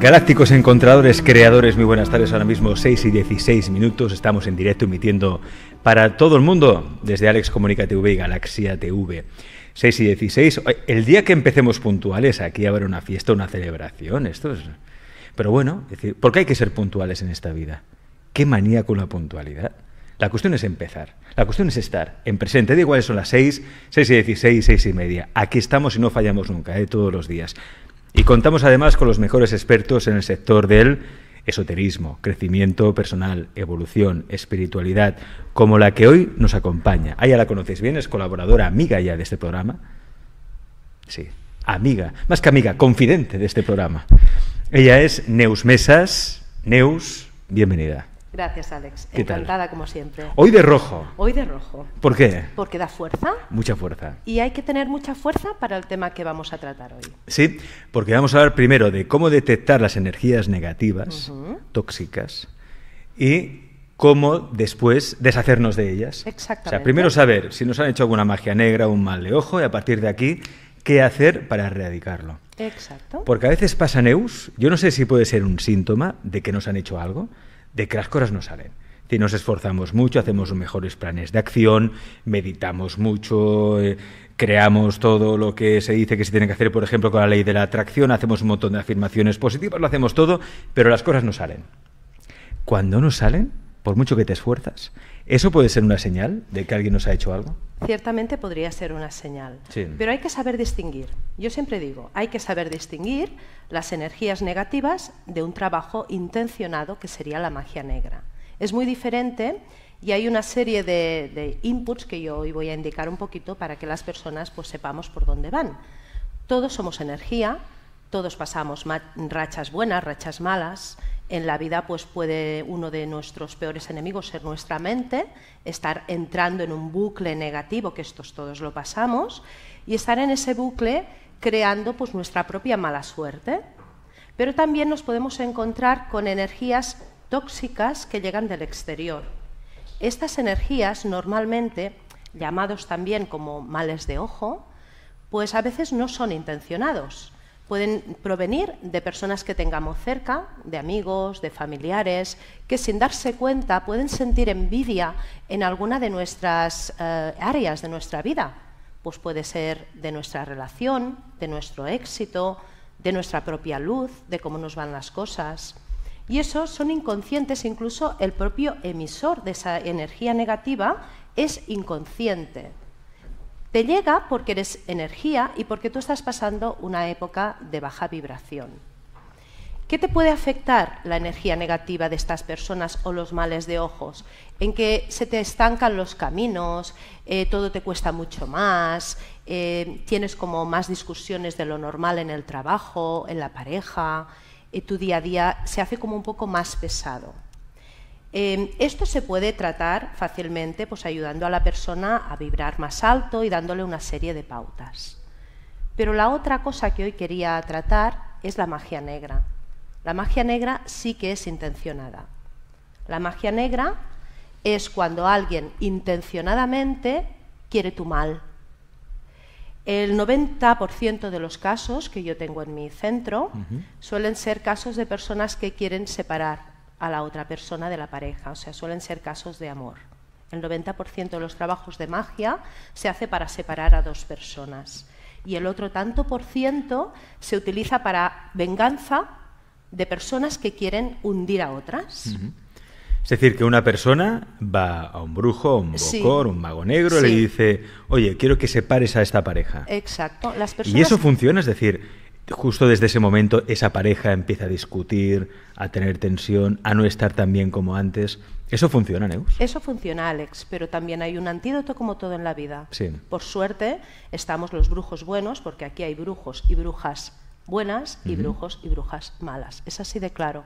Galácticos encontradores, creadores, muy buenas tardes. Ahora mismo 6 y 16 minutos. Estamos en directo emitiendo para todo el mundo desde Alex Comunica TV y Galaxia TV. 6 y 16. El día que empecemos puntuales, aquí habrá una fiesta, una celebración. Esto es... Pero bueno, ¿por qué hay que ser puntuales en esta vida? ¿Qué manía con la puntualidad? La cuestión es empezar. La cuestión es estar en presente. Da igual son las 6, 6 y 16, 6 y media. Aquí estamos y no fallamos nunca, ¿eh? todos los días. Y contamos además con los mejores expertos en el sector del esoterismo, crecimiento personal, evolución, espiritualidad, como la que hoy nos acompaña. Ah, la conocéis bien, es colaboradora, amiga ya de este programa. Sí, amiga, más que amiga, confidente de este programa. Ella es Neus Mesas. Neus, bienvenida. Gracias, Alex. Encantada, como siempre. Hoy de rojo. Hoy de rojo. ¿Por qué? Porque da fuerza. Mucha fuerza. Y hay que tener mucha fuerza para el tema que vamos a tratar hoy. Sí, porque vamos a hablar primero de cómo detectar las energías negativas, tóxicas, y cómo después deshacernos de ellas. Exactamente. O sea, primero saber si nos han hecho alguna magia negra un mal de ojo, y a partir de aquí, qué hacer para erradicarlo. Exacto. Porque a veces pasa neus, yo no sé si puede ser un síntoma de que nos han hecho algo de que las cosas no salen. Si nos esforzamos mucho, hacemos mejores planes de acción, meditamos mucho, eh, creamos todo lo que se dice que se tiene que hacer, por ejemplo, con la ley de la atracción, hacemos un montón de afirmaciones positivas, lo hacemos todo, pero las cosas no salen. Cuando no salen, por mucho que te esfuerzas, ¿eso puede ser una señal de que alguien nos ha hecho algo? Ciertamente podría ser una señal, pero hay que saber distinguir. Yo siempre digo, hay que saber distinguir las energías negativas de un trabajo intencionado que sería la magia negra. Es muy diferente y hay una serie de, de, inputs que yo hoy voy a indicar un poquito para que las personas pues, sepamos por dónde van. Todos somos energía, todos pasamos rachas buenas, rachas malas, en la vida pues puede uno de nuestros peores enemigos ser nuestra mente, estar entrando en un bucle negativo, que estos todos lo pasamos, y estar en ese bucle creando pues nuestra propia mala suerte. Pero también nos podemos encontrar con energías tóxicas que llegan del exterior. Estas energías normalmente, llamados también como males de ojo, pues a veces no son intencionados, pueden provenir de personas que tengamos cerca, de amigos, de familiares, que sin darse cuenta pueden sentir envidia en alguna de nuestras eh, áreas de nuestra vida. Pues puede ser de nuestra relación, de nuestro éxito, de nuestra propia luz, de cómo nos van las cosas. Y eso son inconscientes, incluso el propio emisor de esa energía negativa es inconsciente. Te llega porque eres energía y porque tú estás pasando una época de baja vibración. ¿Qué te puede afectar la energía negativa de estas personas o los males de ojos? En que se te estancan los caminos, eh, todo te cuesta mucho más, eh, tienes como más discusiones de lo normal en el trabajo, en la pareja, tu día a día se hace como un poco más pesado. Em, esto se puede tratar fácilmente pues, ayudando a la persona a vibrar más alto y dándole una serie de pautas. Pero la otra cosa que hoy quería tratar es la magia negra. La magia negra sí que es intencionada. La magia negra es cuando alguien intencionadamente quiere tu mal. El 90% de los casos que yo tengo en mi centro suelen ser casos de personas que quieren separar a la otra persona de la pareja, o sea, suelen ser casos de amor. El 90% de los trabajos de magia se hace para separar a dos personas y el otro tanto por ciento se utiliza para venganza de personas que quieren hundir a otras. Es decir, que una persona va a un brujo, un bocor, un mago negro, y le dice, oye, quiero que separes a esta pareja. Exacto. Las Y eso funciona, es decir, justo desde ese momento esa pareja empieza a discutir, a tener tensión, a no estar tan bien como antes. ¿Eso funciona, Neus? Eso funciona, Alex, pero también hay un antídoto como todo en la vida. Por suerte estamos los brujos buenos, porque aquí hay brujos y brujas buenas y brujos y brujas malas. Es así de claro.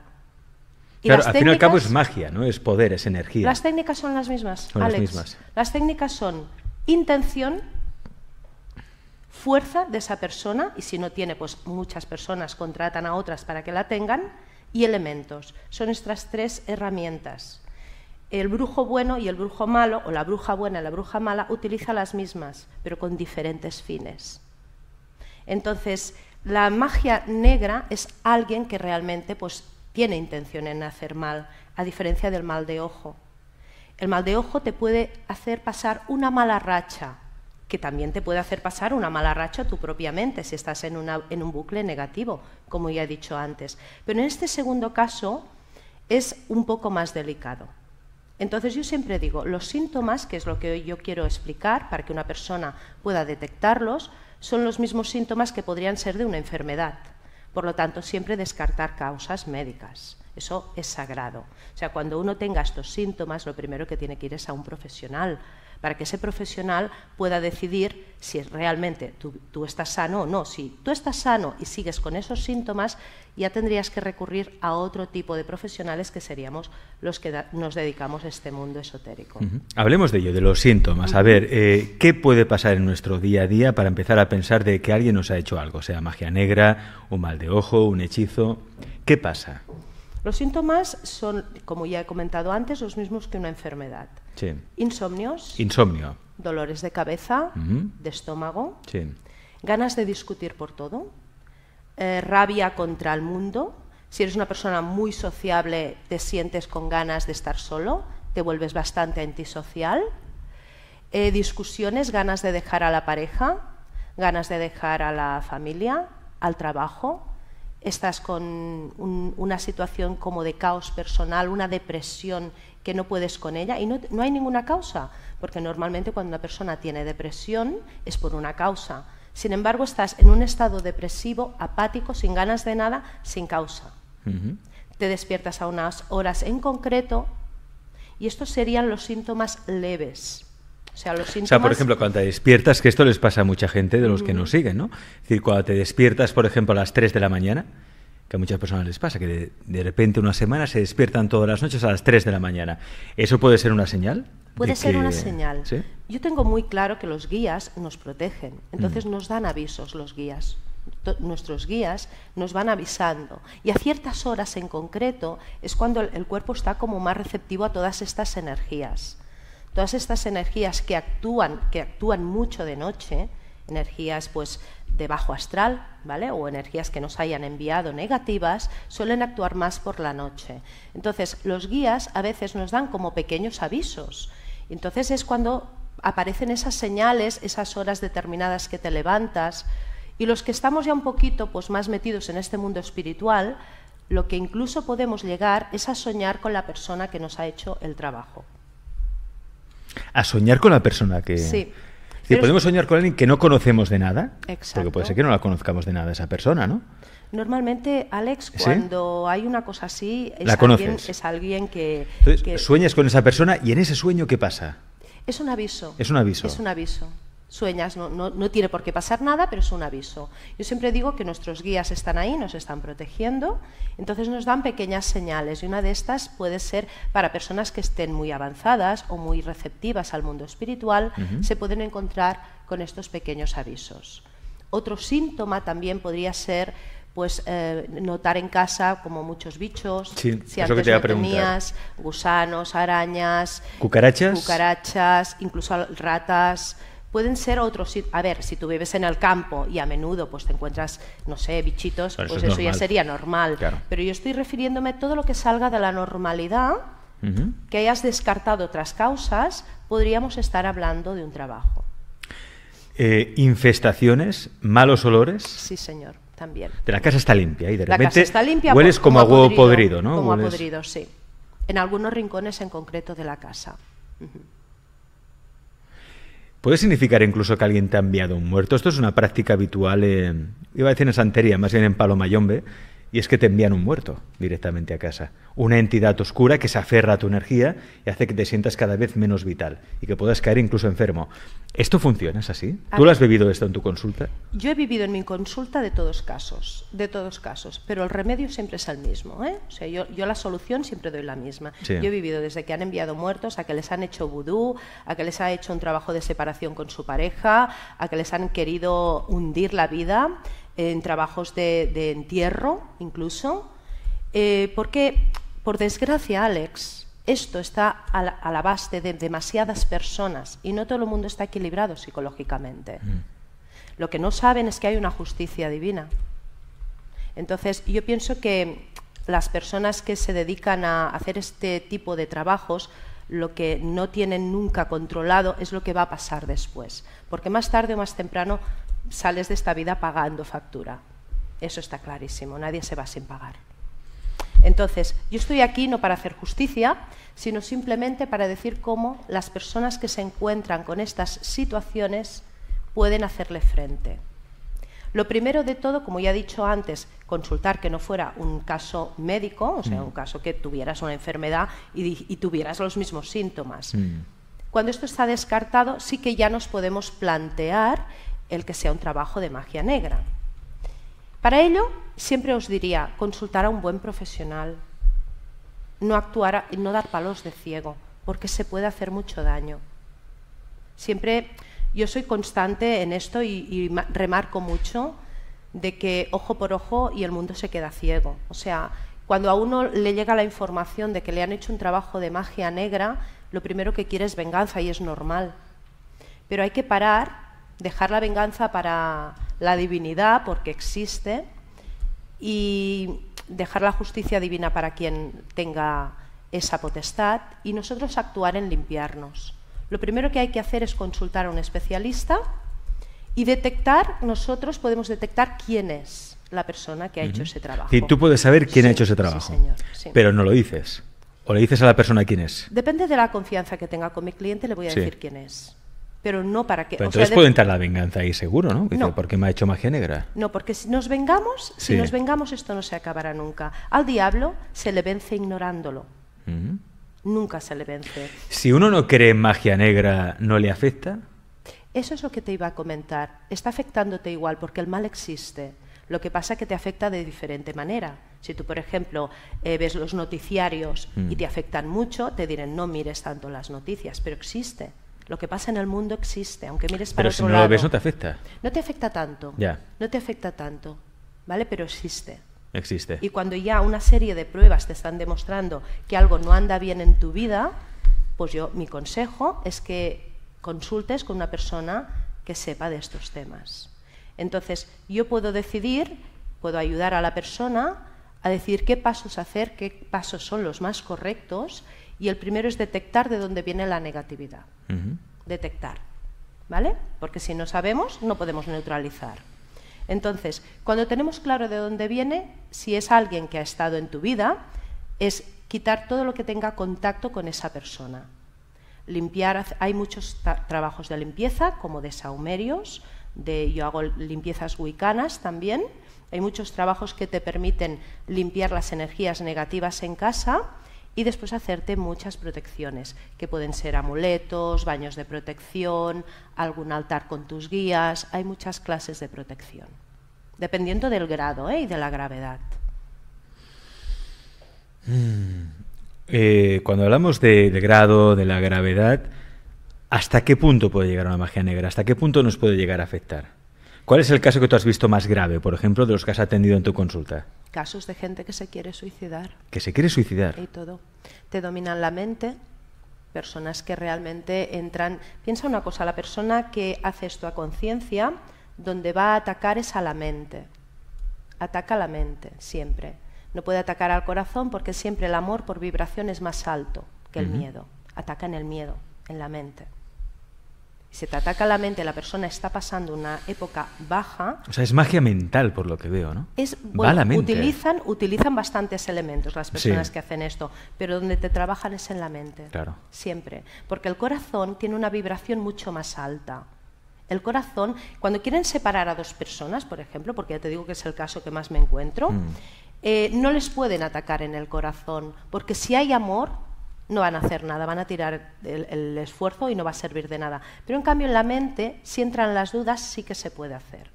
claro, al fin y al cabo es magia, ¿no? Es poder, es energía. Las técnicas son las mismas, Alex. Las, mismas. las técnicas son intención, fuerza de esa persona, y si no tiene, pues muchas personas contratan a otras para que la tengan, y elementos. Son estas tres herramientas. El brujo bueno y el brujo malo, o la bruja buena y la bruja mala, utiliza las mismas, pero con diferentes fines. Entonces, la magia negra es alguien que realmente pues, tiene intención en hacer mal, a diferencia del mal de ojo. El mal de ojo te puede hacer pasar una mala racha, que también te puede hacer pasar una mala racha tú propiamente si estás en, en un bucle negativo, como ya he dicho antes. Pero en este segundo caso es un poco más delicado. Entonces yo siempre digo, los síntomas, que es lo que hoy yo quiero explicar para que una persona pueda detectarlos, son los mismos síntomas que podrían ser de una enfermedad. Por lo tanto, siempre descartar causas médicas. Eso es sagrado. O sea, cuando uno tenga estos síntomas, lo primero que tiene que ir es a un profesional, para que ese profesional pueda decidir si realmente tú, estás sano o no. Si tú estás sano y sigues con esos síntomas, ya tendrías que recurrir a otro tipo de profesionales que seríamos los que nos dedicamos a este mundo esotérico. Hablemos de ello, de los síntomas. A ver, eh, ¿qué puede pasar en nuestro día a día para empezar a pensar de que alguien nos ha hecho algo, sea magia negra, un mal de ojo, un hechizo? ¿Qué pasa? Los síntomas son, como ya he comentado antes, los mismos que una enfermedad. Insomnios. Insomnio. Dolores de cabeza, mm-hmm. de estómago. Ganas de discutir por todo. Eh, rabia contra el mundo. Si eres una persona muy sociable, te sientes con ganas de estar solo, te vuelves bastante antisocial. Eh, discusiones, ganas de dejar a la pareja, ganas de dejar a la familia, al trabajo. Estás con una situación como de caos personal, una depresión que no puedes con ella y no, hay ninguna causa, porque normalmente cuando una persona tiene depresión es por una causa. Sin embargo, estás en un estado depresivo, apático, sin ganas de nada, sin causa. Te despiertas a unas horas en concreto y estos serían los síntomas leves. O sea, los síntomas... o sea, por ejemplo, cuando te despiertas, que esto les pasa a mucha gente de los que nos siguen, ¿no? Es decir, cuando te despiertas, por ejemplo, a las 3 de la mañana, que a muchas personas les pasa, que de, repente una semana se despiertan todas las noches a las 3 de la mañana. ¿Eso puede ser una señal? Puede ser una señal. Yo tengo muy claro que los guías nos protegen, mm. entonces nos dan avisos los guías. nuestros guías nos van avisando y a ciertas horas en concreto es cuando el, el cuerpo está como más receptivo a todas estas energías. Todas estas energías que actúan, que actúan mucho de noche, energías pues de bajo astral, ¿vale? O energías que nos hayan enviado negativas, suelen actuar más por la noche. Entonces, los guías a veces nos dan como pequeños avisos. Entonces es cuando aparecen esas señales, esas horas determinadas que te levantas. Y los que estamos ya un poquito pues, más metidos en este mundo espiritual, lo que incluso podemos llegar es a soñar con la persona que nos ha hecho el trabajo. A soñar con la persona que... Sí podemos soñar con alguien que no conocemos de nada, porque puede ser que no la conozcamos de nada esa persona, ¿no? Normalmente, Alex, cuando hay una cosa así, es, la alguien, es alguien que, que... Sueñas con esa persona y en ese sueño, ¿qué pasa? Es un aviso. Es un aviso. Es un aviso sueñas, no, tiene por qué pasar nada, pero es un aviso. Yo siempre digo que nuestros guías están ahí, nos están protegiendo, entonces nos dan pequeñas señales y una de estas puede ser para personas que estén muy avanzadas o muy receptivas al mundo espiritual, se pueden encontrar con estos pequeños avisos. Otro síntoma también podría ser pues eh, notar en casa como muchos bichos, si antes gusanos, arañas, cucarachas, cucarachas, incluso ratas, Pueden ser otros A ver, si tú vives en el campo y a menudo pues te encuentras, no sé, bichitos, pues eso, ya sería normal. Pero yo estoy refiriéndome a todo lo que salga de la normalidad, que hayas descartado otras causas, podríamos estar hablando de un trabajo. Eh, infestaciones, malos olores. Sí, señor, también. De la casa está limpia y de repente limpia, hueles como, a huevo podrido, ¿no? Como a podrido, sí. En algunos rincones en concreto de la casa. Puede significar incluso que alguien te ha enviado un muerto. Esto es una práctica habitual, en, iba a decir en santería, más bien en Palomayombe, y es que te envían un muerto directamente a casa. Una entidad oscura que se aferra a tu energía y hace que te sientas cada vez menos vital y que puedas caer incluso enfermo. ¿Esto funciona? ¿Es así? ¿Tú lo has vivido esto en tu consulta? Yo he vivido en mi consulta de todos casos, de todos casos, pero el remedio siempre es el mismo. ¿eh? O yo, la solución siempre doy la misma. Yo he vivido desde que han enviado muertos a que les han hecho vudú, a que les ha hecho un trabajo de separación con su pareja, a que les han querido hundir la vida en trabajos de, entierro incluso, eh, porque, por desgracia, Alex, esto está a la, base de demasiadas personas y no todo el mundo está equilibrado psicológicamente. Mm. Lo que no saben es que hay una justicia divina. Entonces, yo pienso que las personas que se dedican a hacer este tipo de trabajos, lo que no tienen nunca controlado es lo que va a pasar después, porque más tarde o más temprano sales de esta vida pagando factura. Eso está clarísimo, nadie se va sin pagar. Entonces, yo estoy aquí no para hacer justicia, sino simplemente para decir cómo las personas que se encuentran con estas situaciones pueden hacerle frente. Lo primero de todo, como ya he dicho antes, consultar que no fuera un caso médico, o sea, mm. un caso que tuvieras una enfermedad y, tuvieras los mismos síntomas. Mm. Cuando esto está descartado, sí que ya nos podemos plantear el que sea un trabajo de magia negra. Para ello, siempre os diría, consultar a un buen profesional, no actuar y no dar palos de ciego, porque se puede hacer mucho daño. Siempre yo soy constante en esto y, y remarco mucho de que ojo por ojo y el mundo se queda ciego. O sea, cuando a uno le llega la información de que le han hecho un trabajo de magia negra, lo primero que quiere es venganza y es normal. Pero hay que parar dejar la venganza para la divinidad, porque existe, y dejar la justicia divina para quien tenga esa potestad, y nosotros actuar en limpiarnos. Lo primero que hay que hacer es consultar a un especialista y detectar, nosotros podemos detectar quién es la persona que ha hecho ese trabajo. Y tú puedes saber quién ha hecho ese trabajo, pero no lo dices. ¿O le dices a la persona quién es? Depende de la confianza que tenga con mi cliente, le voy a decir quién es pero no para que... Pero entonces puede entrar la venganza ahí seguro, ¿no? no. ¿Por me ha hecho magia negra? No, porque si nos vengamos, si nos vengamos esto no se acabará nunca. Al diablo se le vence ignorándolo. Mm. Nunca se le vence. Si uno no cree en magia negra, ¿no le afecta? Eso es lo que te iba a comentar. Está afectándote igual porque el mal existe. Lo que pasa es que te afecta de diferente manera. Si tú, por ejemplo, eh, ves los noticiarios mm. y te afectan mucho, te dirán no mires tanto las noticias, pero existe. Lo que pasa en el mundo existe, aunque mires para Pero si no lo ves no te afecta. No te afecta tanto. Ya. No te afecta tanto, ¿vale? Pero existe. Existe. Y cuando ya una serie de pruebas te están demostrando que algo no anda bien en tu vida, pues yo mi consejo es que consultes con una persona que sepa de estos temas. Entonces, yo puedo decidir, puedo ayudar a la persona a decir qué pasos hacer, qué pasos son los más correctos y el primero es detectar de dónde viene la negatividad. Detectar. ¿Vale? Porque si no sabemos, no podemos neutralizar. Entonces, cuando tenemos claro de dónde viene, si es alguien que ha estado en tu vida, es quitar todo lo que tenga contacto con esa persona. Limpiar, hay muchos trabajos de limpieza, como de saumerios, de, yo hago limpiezas wicanas también. Hay muchos trabajos que te permiten limpiar las energías negativas en casa y después hacerte muchas protecciones, que pueden ser amuletos, baños de protección, algún altar con tus guías, hay muchas clases de protección, dependiendo del grado ¿eh? y de la gravedad. Mm. Eh, cuando hablamos del grado, de la gravedad, ¿hasta qué punto puede llegar una magia negra? ¿Hasta qué punto nos puede llegar a afectar? ¿Cuál es el caso que tú has visto más grave, por ejemplo, de los que has atendido en tu consulta? Casos de gente que se quiere suicidar. Que se quiere suicidar. Y todo. Te dominan la mente, personas que realmente entran... Piensa una cosa, la persona que hace esto a conciencia, donde va a atacar es a la mente. Ataca a la mente, siempre. No puede atacar al corazón porque siempre el amor por vibración es más alto que el miedo. Ataca en el miedo, en la mente se te ataca la mente, la persona está pasando una época baja. O sea, es magia mental por lo que veo, ¿no? Es utilizan utilizan bastantes elementos las personas que hacen esto, pero donde te trabajan es en la mente. Claro. Siempre, porque el corazón tiene una vibración mucho más alta. El corazón, cuando quieren separar a dos personas, por ejemplo, porque ya te digo que es el caso que más me encuentro, mm. eh, no les pueden atacar en el corazón, porque si hay amor, no van a hacer nada, van a tirar el, esfuerzo y no va a servir de nada. Pero en cambio en la mente, si entran las dudas, sí que se puede hacer.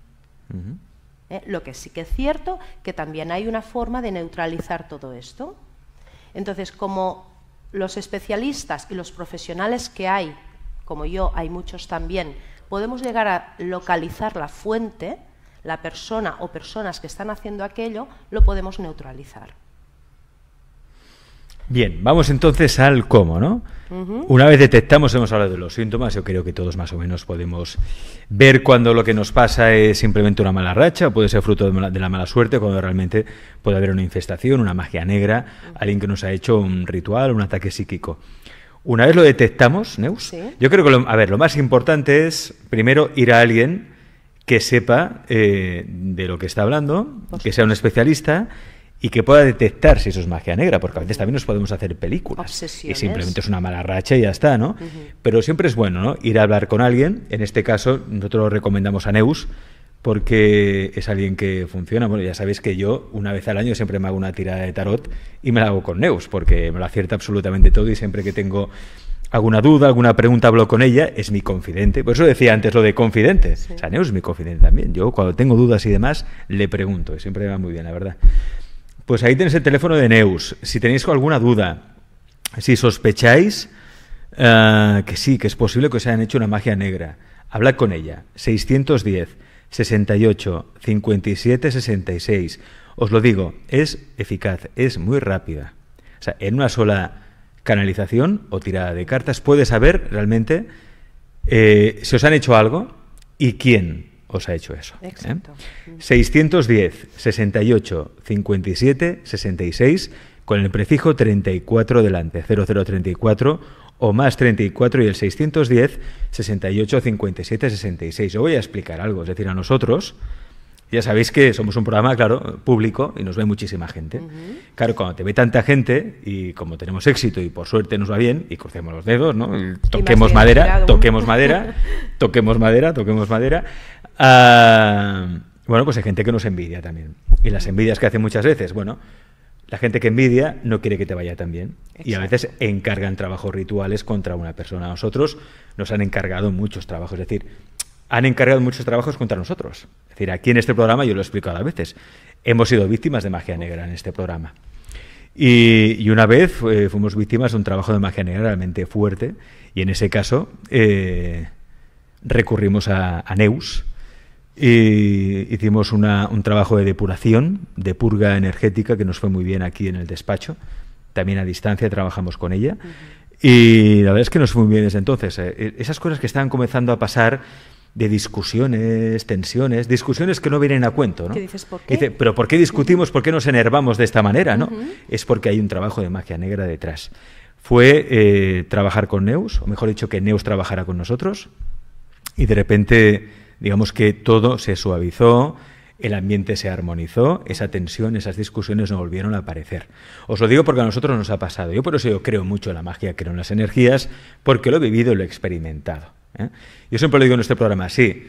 ¿Eh? Lo que sí que es cierto, que también hay una forma de neutralizar todo esto. Entonces, como los especialistas y los profesionales que hay, como yo, hay muchos también, podemos llegar a localizar la fuente, la persona o personas que están haciendo aquello, lo podemos neutralizar. Bien, vamos entonces al cómo, ¿no? Una vez detectamos, hemos hablado de los síntomas, yo creo que todos más o menos podemos ver cuando lo que nos pasa es simplemente una mala racha, o puede ser fruto de, la mala suerte, cuando realmente puede haber una infestación, una magia negra, alguien que nos ha hecho un ritual, un ataque psíquico. Una vez lo detectamos, Neus, yo creo que lo, a ver, lo más importante es primero ir a alguien que sepa eh, de lo que está hablando, que sea un especialista y que pueda detectar si eso es magia negra, porque a veces también nos podemos hacer películas y simplemente es una mala racha y ya está, ¿no? Pero siempre es bueno, ¿no? Ir a hablar con alguien, en este caso nosotros lo recomendamos a Neus, porque es alguien que funciona. Bueno, ya sabéis que yo una vez al año siempre me hago una tirada de tarot y me la hago con Neus, porque me lo acierta absolutamente todo y siempre que tengo alguna duda, alguna pregunta, hablo con ella, es mi confidente. Por eso decía antes lo de confidente. O sea, Neus es mi confidente también. Yo cuando tengo dudas y demás, le pregunto. Y siempre va muy bien, la verdad. Pues ahí tenéis el teléfono de Neus. Si tenéis alguna duda, si sospecháis eh, que sí, que es posible que os hayan hecho una magia negra, hablad con ella. 610 68 57 66. Os lo digo, es eficaz, es muy rápida. O sea, en una sola canalización o tirada de cartas puede saber realmente eh, si os han hecho algo y quién os ha hecho eso. ¿eh? Exacto. 610, 68, 57, 66, con el prefijo 34 delante, 0034 o más 34 y el 610, 68, 57, 66. Yo voy a explicar algo, es decir, a nosotros, ya sabéis que somos un programa, claro, público y nos ve muchísima gente. Claro, cuando te ve tanta gente y como tenemos éxito y por suerte nos va bien, y crucemos los dedos, ¿no? Toquemos madera, toquemos madera, toquemos madera, toquemos madera, Ah, bueno, pues hay gente que nos envidia también. Y las envidias que hacen muchas veces, bueno, la gente que envidia no quiere que te vaya tan bien. Y a veces encargan trabajos rituales contra una persona. A Nosotros nos han encargado muchos trabajos. Es decir, han encargado muchos trabajos contra nosotros. Es decir, aquí en este programa, yo lo he explicado a veces, hemos sido víctimas de magia negra en este programa. Y, una vez eh, fuimos víctimas de un trabajo de magia negra realmente fuerte. Y en ese caso eh, recurrimos a Neus y hicimos un trabajo de depuración, de purga energética, que nos fue muy bien aquí en el despacho. También a distancia trabajamos con ella. Y la verdad es que nos fue muy bien desde entonces. Eh, eh, esas cosas que estaban comenzando a pasar de discusiones, tensiones, discusiones que no vienen a cuento, ¿no? ¿Qué dices, ¿por qué? Dice, pero ¿por qué discutimos? ¿Por qué nos enervamos de esta manera, no? Es porque hay un trabajo de magia negra detrás. Fue eh, trabajar con Neus, o mejor dicho, que Neus trabajara con nosotros, y de repente digamos que todo se suavizó, el ambiente se armonizó, esa tensión, esas discusiones no volvieron a aparecer. Os lo digo porque a nosotros nos ha pasado. Yo por eso yo creo mucho en la magia, creo en las energías, porque lo he vivido y lo he experimentado. ¿eh? Yo siempre lo digo en este programa, sí,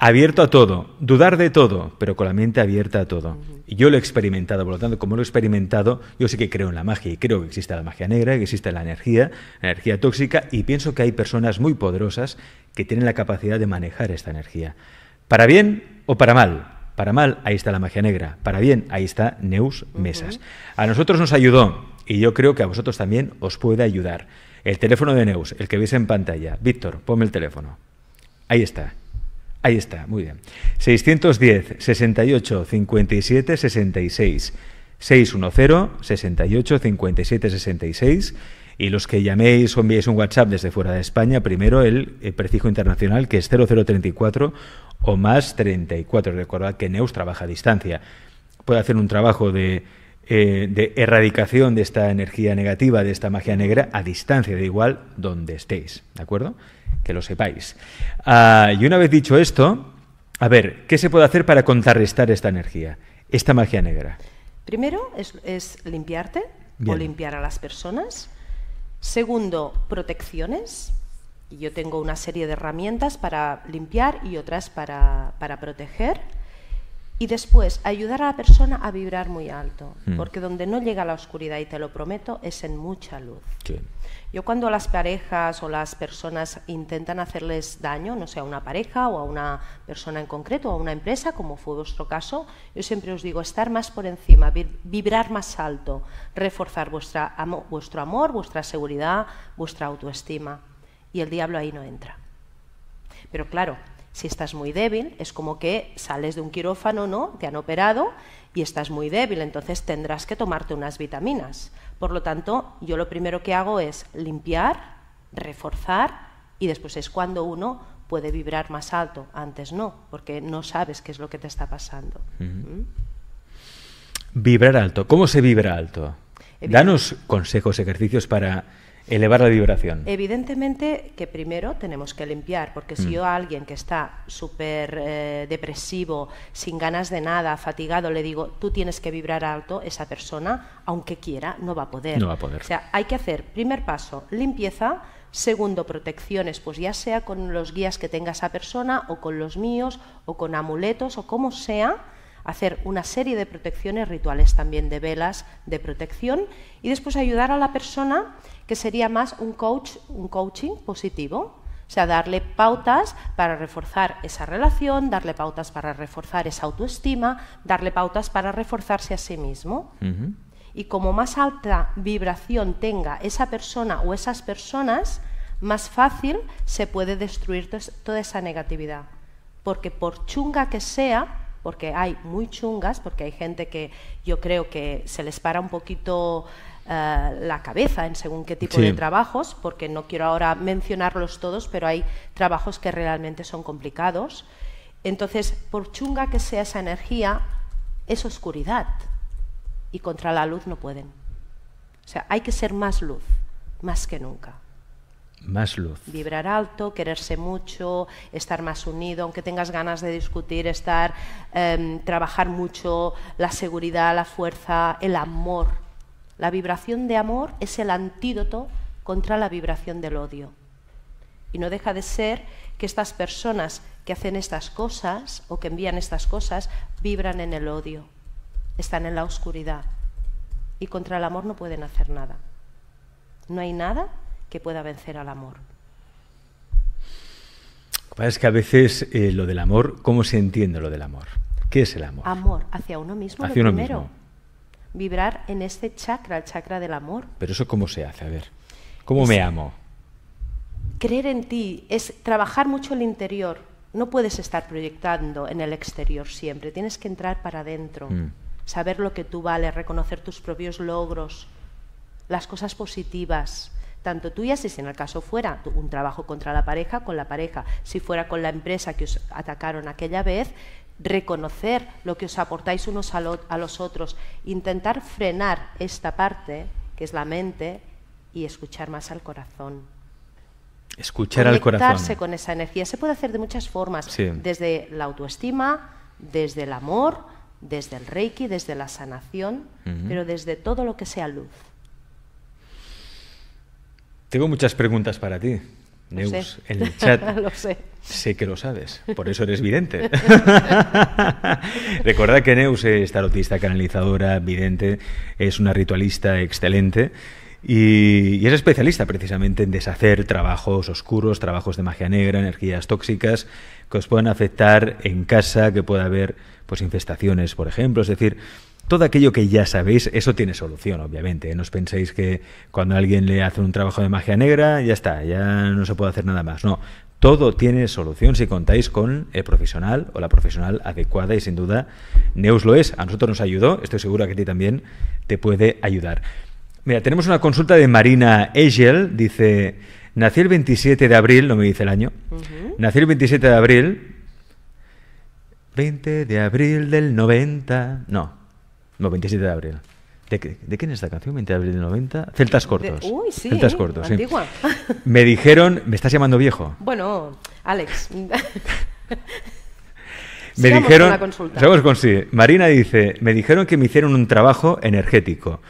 abierto a todo, dudar de todo, pero con la mente abierta a todo. Y yo lo he experimentado, por lo tanto, como lo he experimentado, yo sí que creo en la magia y creo que existe la magia negra, que existe la energía, la energía tóxica, y pienso que hay personas muy poderosas que tienen la capacidad de manejar esta energía. Para bien o para mal. Para mal, ahí está la magia negra. Para bien, ahí está Neus Mesas. A nosotros nos ayudó y yo creo que a vosotros también os puede ayudar. El teléfono de Neus, el que veis en pantalla. Víctor, ponme el teléfono. Ahí está. Ahí está, muy bien. 610 68 57 66 610 68 57 66 y los que llaméis o enviéis un WhatsApp desde fuera de España, primero el, prefijo internacional que es 0034 o más 34. Recordad que Neus trabaja a distancia. Puede hacer un trabajo de, eh, de erradicación de esta energía negativa, de esta magia negra, a distancia, de igual donde estéis. ¿De acuerdo? que lo sepáis. Ah, y una vez dicho esto, a ver, ¿qué se puede hacer para contrarrestar esta energía, esta magia negra? Primero es, limpiarte o limpiar a las personas. Segundo, protecciones. Yo tengo una serie de herramientas para limpiar y otras para, para proteger y después ayudar a la persona a vibrar muy alto, mm. porque donde no llega la oscuridad, y te lo prometo, es en mucha luz. Yo cuando las parejas o las personas intentan hacerles daño, no sea a una pareja o a una persona en concreto o a una empresa, como fue vuestro caso, yo siempre os digo, estar más por encima, vibrar más alto, reforzar vuestro amor, vuestra seguridad, vuestra autoestima. Y el diablo ahí no entra. Pero claro, si estás muy débil, es como que sales de un quirófano, ¿no? Te han operado y estás muy débil, entonces tendrás que tomarte unas vitaminas. Por lo tanto, yo lo primero que hago es limpiar, reforzar y después es cuando uno puede vibrar más alto. Antes no, porque no sabes qué es lo que te está pasando. Vibrar alto. ¿Cómo se vibra alto? Danos consejos, ejercicios para Elevar la vibración. Evidentemente que primero tenemos que limpiar, porque si mm. yo a alguien que está súper eh, depresivo, sin ganas de nada, fatigado, le digo, tú tienes que vibrar alto, esa persona, aunque quiera, no va a poder. No va a poder. O sea, hay que hacer, primer paso, limpieza, Segundo, protecciones, pues ya sea con los guías que tenga esa persona o con los míos o con amuletos o como sea, hacer una serie de protecciones rituales también de velas de protección y después ayudar a la persona que sería más un coach, un coaching positivo, o sea, darle pautas para reforzar esa relación, darle pautas para reforzar esa autoestima, darle pautas para reforzarse a sí mismo. Y como más alta vibración tenga esa persona o esas personas, más fácil se puede destruir toda esa negatividad. Porque por chunga que sea, porque hay muy chungas, porque hay gente que yo creo que se les para un poquito eh, la cabeza en según qué tipo de trabajos, porque no quiero ahora mencionarlos todos, pero hay trabajos que realmente son complicados. Entonces, por chunga que sea esa energía, es oscuridad y contra la luz no pueden. O sea, hay que ser más luz, más que nunca. Más luz. Vibrar alto, quererse mucho, estar más unido, aunque tengas ganas de discutir, estar, em, trabajar mucho la seguridad, la fuerza, el amor. La vibración de amor es el antídoto contra la vibración del odio. Y no deja de ser que estas personas que hacen estas cosas o que envían estas cosas vibran en el odio, están en la oscuridad y contra el amor no pueden hacer nada. No hay nada que pueda vencer al amor. Es que a veces eh, lo del amor, ¿cómo se entiende lo del amor? ¿Qué es el amor? Amor hacia uno mismo. lo primero. Vibrar en este chakra, el chakra del amor. Pero eso cómo se hace, a ver. ¿Cómo me amo? Creer en ti es trabajar mucho el interior. No puedes estar proyectando en el exterior siempre. Tienes que entrar para adentro. Mm. Saber lo que tú vales, reconocer tus propios logros, las cosas positivas, tanto tuya, si en el caso fuera un trabajo contra la pareja, con la pareja, si fuera con la empresa que os atacaron aquella vez, reconocer lo que os aportáis unos a, los otros, intentar frenar esta parte, que es la mente, y escuchar más al corazón escuchar al corazón. Conectarse con esa energía. Se puede hacer de muchas formas, desde la autoestima, desde el amor, desde el reiki, desde la sanación, pero desde todo lo que sea luz. Tengo muchas preguntas para ti. Neus, en el chat. lo sé. Sé que lo sabes, por eso eres vidente. Recordad que Neus es tarotista, canalizadora, vidente, es una ritualista excelente y, es especialista precisamente en deshacer trabajos oscuros, trabajos de magia negra, energías tóxicas que os puedan afectar en casa, que pueda haber pues infestaciones, por ejemplo. Es decir, todo aquello que ya sabéis, eso tiene solución, obviamente. ¿eh? No os penséis que cuando alguien le hace un trabajo de magia negra, ya está, ya no se puede hacer nada más. No, todo tiene solución si contáis con el profesional o la profesional adecuada y sin duda Neus lo es. A nosotros nos ayudó, estoy seguro que a ti también te puede ayudar. Mira, tenemos una consulta de Marina Egel, dice, nací el 27 de abril, no me dice el año, nací el 27 de abril, 20 de abril del 90, no, no, 27 de abril. ¿De, ¿De, quién es esta canción? 20 de abril del 90. Celtas Cortos. uy, sí. Celtas Cortos, antigua. Me dijeron, ¿me estás llamando viejo? Bueno, Alex. me dijeron, con con sí. Marina dice, me dijeron que me hicieron un trabajo energético.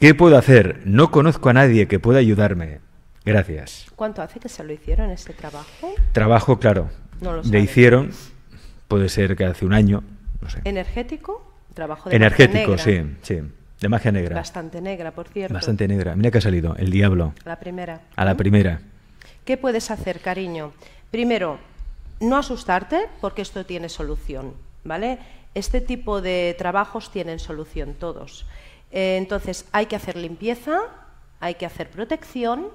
¿Qué puedo hacer? No conozco a nadie que pueda ayudarme. Gracias. ¿Cuánto hace que se lo hicieron este trabajo? Trabajo, claro. No lo Le hicieron, puede ser que hace un año, no sé. ¿Energético? trabajo de energético, sí, sí. De magia negra. Bastante negra, por cierto. Bastante negra. Mira que ha salido, el diablo. La primera. A la primera. ¿Qué puedes hacer, cariño? Primero, no asustarte porque esto tiene solución, ¿vale? Este tipo de trabajos tienen solución todos. Eh, entonces, hay que hacer limpieza, hay que hacer protección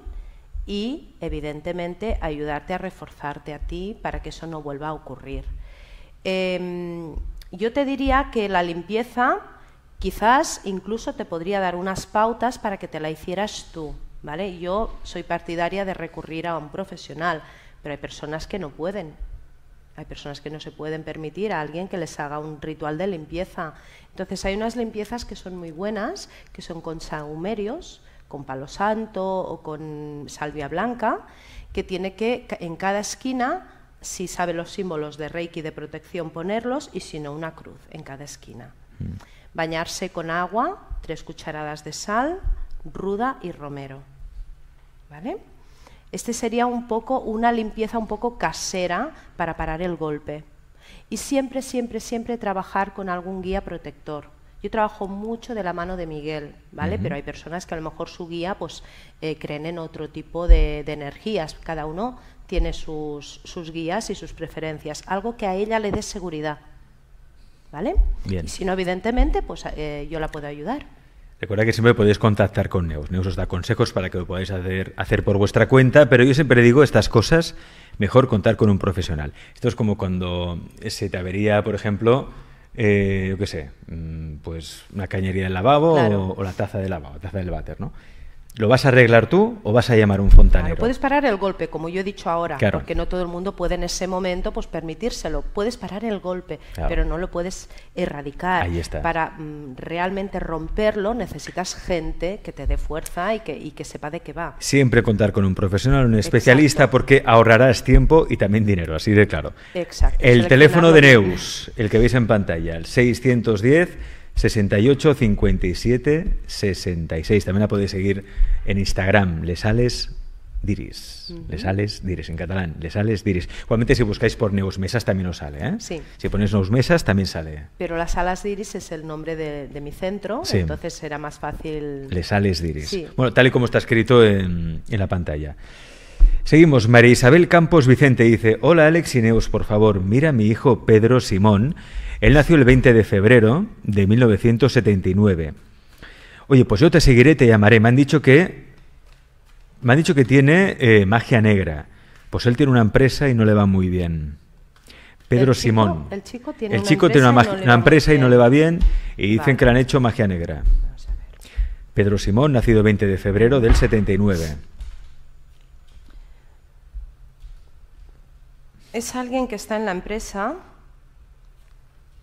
y, evidentemente, ayudarte a reforzarte a ti para que eso no vuelva a ocurrir. Eh, yo te diría que la limpieza quizás incluso te podría dar unas pautas para que te la hicieras tú. ¿vale? Yo soy partidaria de recurrir a un profesional, pero hay personas que no pueden. Hay personas que no se pueden permitir a alguien que les haga un ritual de limpieza. Entonces hay unas limpiezas que son muy buenas, que son con sahumerios, con palo santo o con salvia blanca, que tiene que en cada esquina si sabe los símbolos de Reiki de protección ponerlos y si no una cruz en cada esquina. Mm. Bañarse con agua, tres cucharadas de sal, ruda y romero. ¿Vale? Este sería un poco una limpieza un poco casera para parar el golpe. Y siempre, siempre, siempre trabajar con algún guía protector. Yo trabajo mucho de la mano de Miguel, ¿vale? Pero hay personas que a lo mejor su guía pues eh, creen en otro tipo de, de energías. Cada uno tiene sus, guías y sus preferencias, algo que a ella le dé seguridad. ¿Vale? Bien. si no, evidentemente, pues eh, yo la puedo ayudar. Recuerda que siempre podéis contactar con Neus. Neus os da consejos para que lo podáis hacer, por vuestra cuenta, pero yo siempre digo estas cosas, mejor contar con un profesional. Esto es como cuando se te avería, por ejemplo, eh, yo qué sé, mm, pues una cañería del lavabo o, o, la taza del lavabo, taza del váter, ¿no? ¿Lo vas a arreglar tú o vas a llamar un fontanero? puedes parar el golpe, como yo he dicho ahora, porque no todo el mundo puede en ese momento pues permitírselo. Puedes parar el golpe, pero no lo puedes erradicar. Para mm, realmente romperlo necesitas gente que te dé fuerza y que, y que, sepa de qué va. Siempre contar con un profesional, un especialista, porque ahorrarás tiempo y también dinero, así de claro. Exacto. El teléfono de Neus, el que veis en pantalla, el 610 68 57 66. También la podéis seguir en Instagram, Lesales Diris. Diris, en catalán, Lesales Diris. Igualmente, si buscáis por mesas también os sale. ¿eh? Si ponéis mesas también sale. Pero las Salas Diris es el nombre de, mi centro, entonces será más fácil. Lesales Diris. Bueno, tal y como está escrito en la pantalla. Seguimos. María Isabel Campos Vicente dice: Hola Alex y Neus, por favor, mira a mi hijo Pedro Simón. Él nació el 20 de febrero de 1979. Oye, pues yo te seguiré, te llamaré. Me han dicho que. Me han dicho que tiene eh, magia negra. Pues él tiene una empresa y no le va muy bien. Pedro Simón. El chico tiene una, empresa, y no le va bien y dicen que le han hecho magia negra. Pedro Simón, nacido 20 de febrero del 79. es alguien que está en la empresa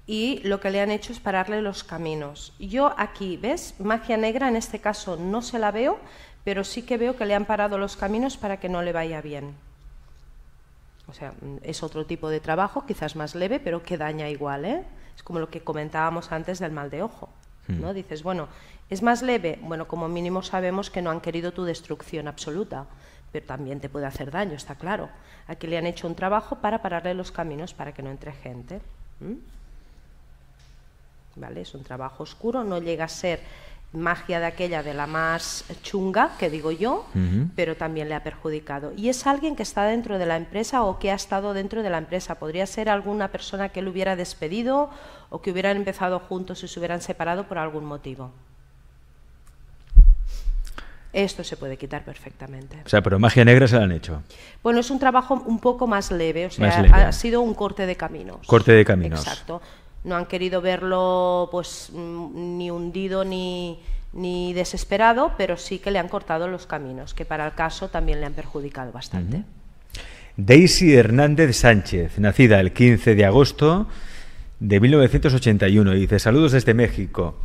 y lo que le han hecho es pararle los caminos. Yo aquí, ¿ves? Magia negra en este caso no se la veo, pero sí que veo que le han parado los caminos para que no le vaya bien. O sea, mm, es otro tipo de trabajo, quizás más leve, pero que daña igual, ¿eh? Es como lo que comentábamos antes del mal de ojo, ¿no? Hmm. Dices, bueno, ¿es más leve? Bueno, como mínimo sabemos que no han querido tu destrucción absoluta, pero también te puede hacer daño, está claro. Aquí le han hecho un trabajo para pararle los caminos para que no entre gente. ¿Vale? Es un trabajo oscuro, no llega a ser magia de aquella de la más chunga, que digo yo, pero también le ha perjudicado. Y es alguien que está dentro de la empresa o que ha estado dentro de la empresa. Podría ser alguna persona que le hubiera despedido o que hubieran empezado juntos y se hubieran separado por algún motivo. Esto se puede quitar perfectamente. O sea, pero magia negra se la han hecho. Bueno, es un trabajo un poco más leve, o sea, ha sido un corte de caminos. Corte de caminos. Exacto. No han querido verlo pues mm, ni hundido ni, desesperado, pero sí que le han cortado los caminos, que para el caso también le han perjudicado bastante. Daisy Hernández Sánchez, nacida el 15 de agosto de 1981, y dice, saludos desde México.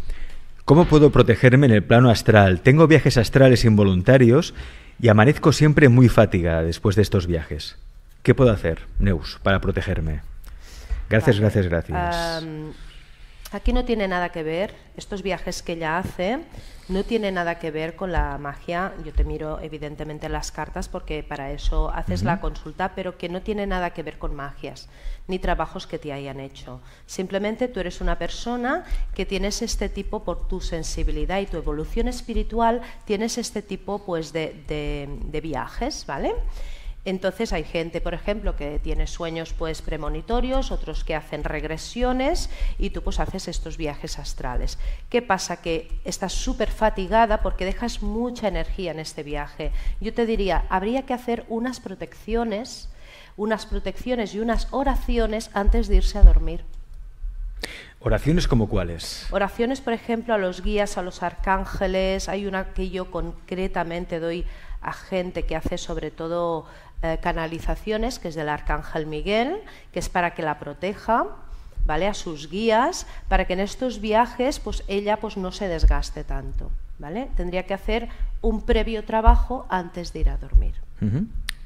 ¿Cómo puedo protegerme en el plano astral? Tengo viajes astrales involuntarios y amanezco siempre muy fatigada después de estos viajes. ¿Qué puedo hacer, Neus, para protegerme? Gracias, gracias, gracias. Aquí no tiene nada que ver, estos viajes que ella hace no tiene nada que ver con la magia. Yo te miro evidentemente las cartas porque para eso haces la consulta, pero que no tiene nada que ver con magias ni trabajos que te hayan hecho. Simplemente tú eres una persona que tienes este tipo, por tu sensibilidad y tu evolución espiritual, tienes este tipo pues, de, de viajes, ¿vale? Entonces hay gente, por ejemplo, que tiene sueños pues premonitorios, otros que hacen regresiones y tú pues haces estos viajes astrales. ¿Qué pasa? Que estás súper fatigada porque dejas mucha energía en este viaje. Yo te diría, habría que hacer unas protecciones, unas protecciones y unas oraciones antes de irse a dormir. ¿Oraciones como cuáles? Oraciones, por ejemplo, a los guías, a los arcángeles. Hay una que yo concretamente doy a gente que hace sobre todo eh, canalizaciones, que es del Arcángel Miguel, que es para que la proteja, ¿vale? a sus guías, para que en estos viajes pues, ella pues, no se desgaste tanto. ¿vale? Tendría que hacer un previo trabajo antes de ir a dormir.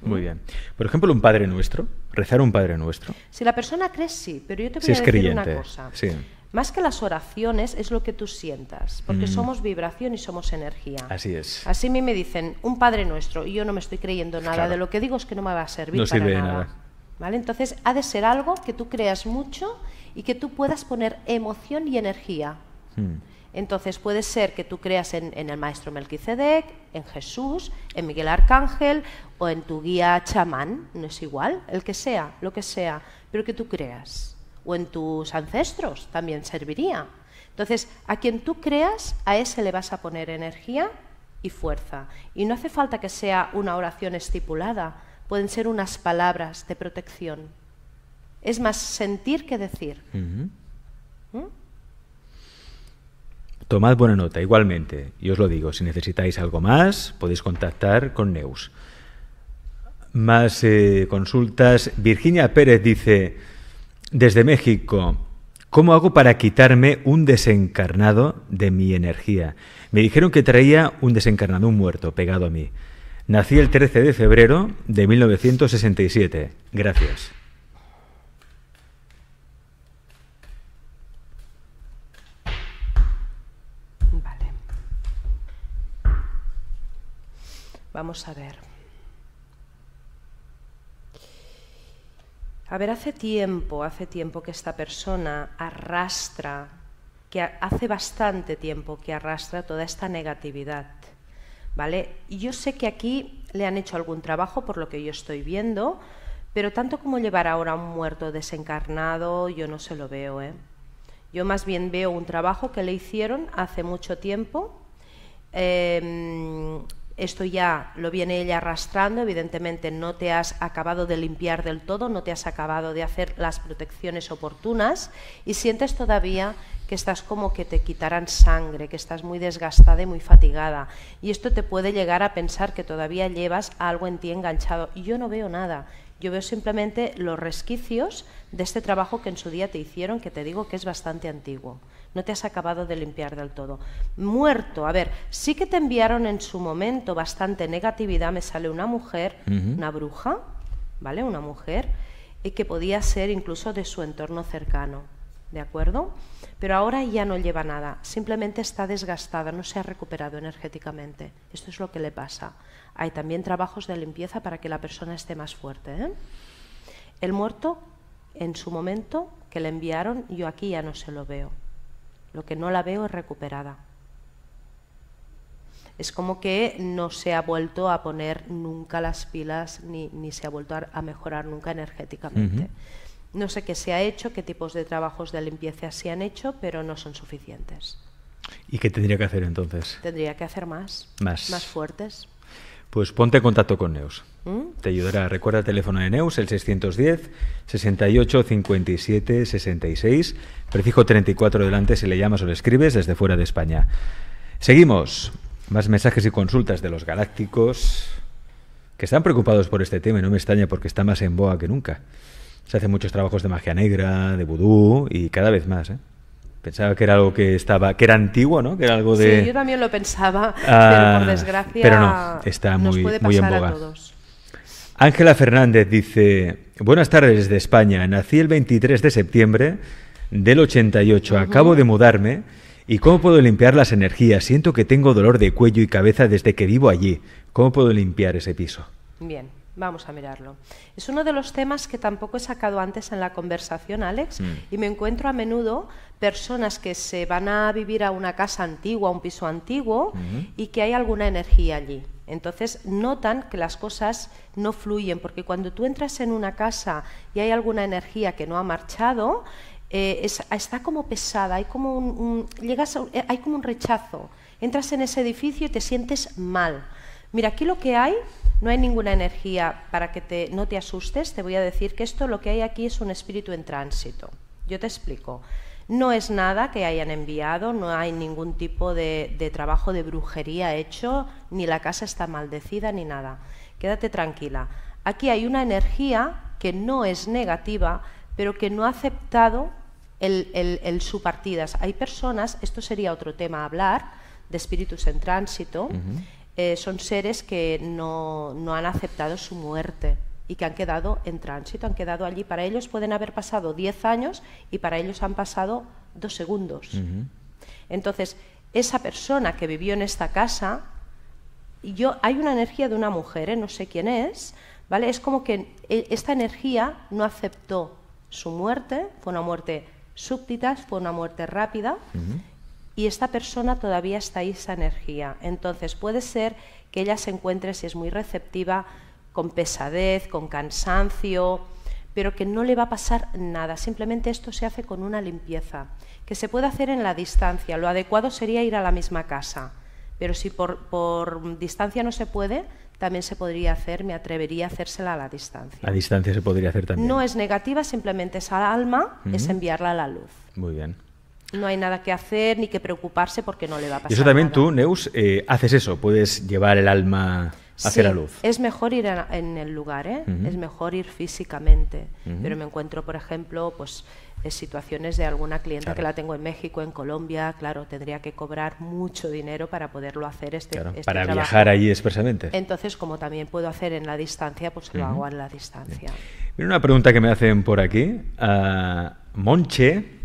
Muy bien. Por ejemplo, un Padre Nuestro, rezar un Padre Nuestro. Si la persona cree, sí, pero yo te voy a decir creyente, Sí más que las oraciones, es lo que tú sientas, porque mm. somos vibración y somos energía. Así es. Así a mí me dicen, un Padre Nuestro, y yo no me estoy creyendo nada, de lo que digo es que no me va a servir no sirve nada. nada. ¿Vale? Entonces ha de ser algo que tú creas mucho y que tú puedas poner emoción y energía. Mm. Entonces puede ser que tú creas en, en, el maestro Melquisedec, en Jesús, en Miguel Arcángel o en tu guía chamán, no es igual, el que sea, lo que sea, pero que tú creas o en tus ancestros también serviría. Entonces, a quien tú creas, a ese le vas a poner energía y fuerza. Y no hace falta que sea una oración estipulada, pueden ser unas palabras de protección. Es más sentir que decir. ¿Mm? Tomad buena nota, igualmente. Y os lo digo, si necesitáis algo más, podéis contactar con Neus. Más eh, consultas. Virginia Pérez dice, desde México, ¿cómo hago para quitarme un desencarnado de mi energía? Me dijeron que traía un desencarnado, un muerto, pegado a mí. Nací el 13 de febrero de 1967. Gracias. Vale. Vamos a ver. a ver, hace tiempo, hace tiempo que esta persona arrastra, que hace bastante tiempo que arrastra toda esta negatividad, ¿vale? Y yo sé que aquí le han hecho algún trabajo por lo que yo estoy viendo, pero tanto como llevar ahora a un muerto desencarnado, yo no se lo veo, ¿eh? Yo más bien veo un trabajo que le hicieron hace mucho tiempo. Em, esto ya lo viene ella arrastrando, evidentemente no te has acabado de limpiar del todo, no te has acabado de hacer las protecciones oportunas y sientes todavía que estás como que te quitarán sangre, que estás muy desgastada y muy fatigada. Y esto te puede llegar a pensar que todavía llevas algo en ti enganchado. Y yo no veo nada, yo veo simplemente los resquicios de este trabajo que en su día te hicieron, que te digo que es bastante antiguo. No te has acabado de limpiar del todo. Muerto, a ver, sí que te enviaron en su momento bastante negatividad. Me sale una mujer, una bruja, ¿vale? Una mujer, y eh, que podía ser incluso de su entorno cercano, ¿de acuerdo? Pero ahora ya no lleva nada, simplemente está desgastada, no se ha recuperado energéticamente. Esto es lo que le pasa hay también trabajos de limpieza para que la persona esté más fuerte. ¿eh? El muerto, en su momento que le enviaron, yo aquí ya no se lo veo. Lo que no la veo es recuperada. Es como que no se ha vuelto a poner nunca las pilas ni, se ha vuelto a, mejorar nunca energéticamente. No sé qué se ha hecho, qué tipos de trabajos de limpieza se han hecho, pero no son suficientes. ¿Y qué tendría que hacer entonces? Tendría que hacer más. Más. Más fuertes. Pues ponte en contacto con Neus. ¿Mm? Te ayudará. Recuerda el teléfono de Neus, el 610 68 57 66, prefijo 34 delante si le llamas o le escribes desde fuera de España. Seguimos. Más mensajes y consultas de los galácticos que están preocupados por este tema y no me extraña porque está más en boa que nunca. Se hacen muchos trabajos de magia negra, de vudú y cada vez más. ¿eh? Pensaba que era algo que estaba, que era antiguo, ¿no? Que era algo de. Sí, yo también lo pensaba, ah, pero por desgracia. Pero no, está muy, nos Ángela Fernández dice: Buenas tardes desde España. Nací el 23 de septiembre del 88. Acabo de mudarme. ¿Y cómo puedo limpiar las energías? Siento que tengo dolor de cuello y cabeza desde que vivo allí. ¿Cómo puedo limpiar ese piso? Bien. Vamos a mirarlo. Es uno de los temas que tampoco he sacado antes en la conversación, Alex, mm. y me encuentro a menudo personas que se van a vivir a una casa antigua, a un piso antiguo, y que hay alguna energía allí. Entonces notan que las cosas no fluyen, porque cuando tú entras en una casa y hay alguna energía que no ha marchado, eh, está como pesada, hay como un, eh, hay como un rechazo. Entras en ese edificio y te sientes mal. Mira, aquí lo que hay no hay ninguna energía para que te, no te asustes, te voy a decir que esto lo que hay aquí es un espíritu en tránsito. Yo te explico. No es nada que hayan enviado, no hay ningún tipo de, trabajo de brujería hecho, ni la casa está maldecida, ni nada. Quédate tranquila. Aquí hay una energía que no es negativa, pero que no ha aceptado el, el, el su partidas. Hay personas, esto sería otro tema a hablar, de espíritus en tránsito, eh, son seres que no, han aceptado su muerte y que han quedado en tránsito, han quedado allí. Para ellos pueden haber pasado 10 años y para ellos han pasado dos segundos. Entonces, esa persona que vivió en esta casa, yo, hay una energía de una mujer, ¿eh? no sé quién es, ¿vale? Es como que eh, esta energía no aceptó su muerte, fue una muerte súbdita, fue una muerte rápida, y esta persona todavía está ahí esa energía. Entonces puede ser que ella se encuentre, si es muy receptiva, con pesadez, con cansancio, pero que no le va a pasar nada. Simplemente esto se hace con una limpieza, que se puede hacer en la distancia. Lo adecuado sería ir a la misma casa, pero si por, distancia no se puede, también se podría hacer, me atrevería a hacérsela a la distancia. A distancia se podría hacer también. No es negativa, simplemente esa alma, es enviarla a la luz. Muy bien no hay nada que hacer ni que preocuparse porque no le va a pasar. eso también tú, Neus, eh, haces eso, puedes llevar el alma hacia la luz. Es mejor ir en el lugar, ¿eh? es mejor ir físicamente, pero me encuentro, por ejemplo, pues eh, situaciones de alguna clienta que la tengo en México, en Colombia, claro, tendría que cobrar mucho dinero para poderlo hacer este, este para viajar ahí expresamente. Entonces, como también puedo hacer en la distancia, pues lo hago en la distancia. una pregunta que me hacen por aquí. Ah, Monche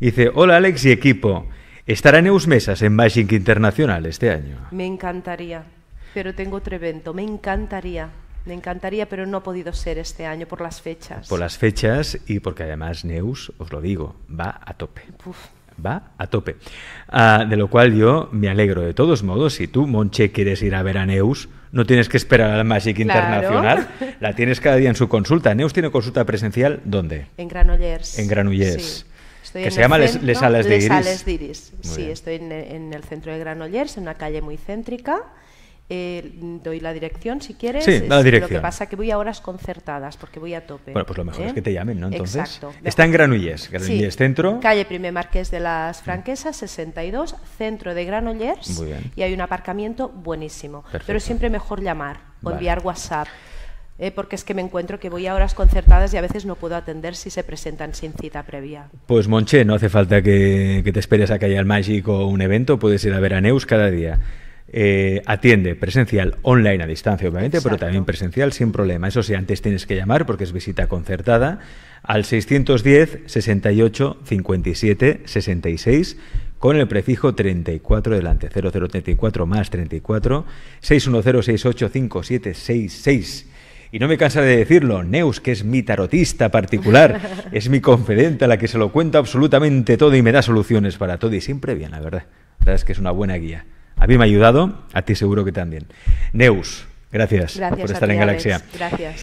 dice, hola Alex y equipo, ¿estará Neus Mesas en Magic Internacional este año? Me encantaría, pero tengo otro evento, me encantaría. Me encantaría, pero no ha podido ser este año por las fechas. Por las fechas y porque además Neus, os lo digo, va a tope. Va a tope. Ah, de lo cual yo me alegro. De todos modos, si tú, Monche, quieres ir a ver a Neus, no tienes que esperar a Magic Internacional. La tienes cada día en su consulta. Neus tiene consulta presencial, ¿dónde? En Granollers. En Granollers que se llama Les, Sales de Iris. Sí, estoy en, el centro de Granollers, en una calle muy céntrica. Eh, doy la dirección si quieres. Sí, la dirección. Lo que pasa es que voy a horas concertadas porque voy a tope. Bueno, pues lo mejor es ¿eh? que te llamen, ¿no? Entonces, Exacto. Está en Granollers, Granollers Centro. Calle Primer Marqués de las Franquesas, 62, centro de Granollers. Muy bien. Y hay un aparcamiento buenísimo. Pero siempre mejor llamar o enviar WhatsApp. Eh, porque es que me encuentro que voy a horas concertadas y a veces no puedo atender si se presentan sin cita previa. Pues Monche, no hace falta que, te esperes a que haya el Magic o un evento, puedes ir a ver a Neus cada día. Eh, atiende presencial, online a distancia, obviamente, pero también presencial sin problema. Eso sí, antes tienes que llamar porque es visita concertada al 610 68 57 66 con el prefijo 34 delante, 0034 más 34 610 68 66. Y no me cansa de decirlo, Neus, que es mi tarotista particular, es mi confidente, a la que se lo cuenta absolutamente todo y me da soluciones para todo. Y siempre bien, la verdad. La verdad es que es una buena guía. A mí me ha ayudado, a ti seguro que también. Neus, gracias, por estar en Galaxia. Gracias.